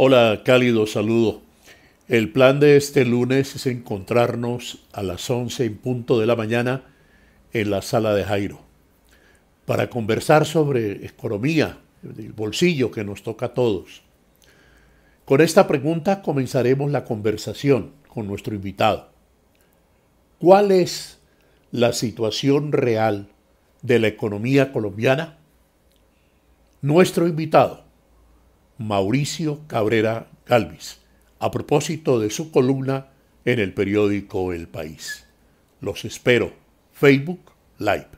Hola, cálido saludo. El plan de este lunes es encontrarnos a las 11 en punto de la mañana en la sala de Jairo para conversar sobre economía, el bolsillo que nos toca a todos. Con esta pregunta comenzaremos la conversación con nuestro invitado. ¿Cuál es la situación real de la economía colombiana? Nuestro invitado Mauricio Cabrera Galvis, a propósito de su columna en el periódico El País. Los espero. Facebook Live.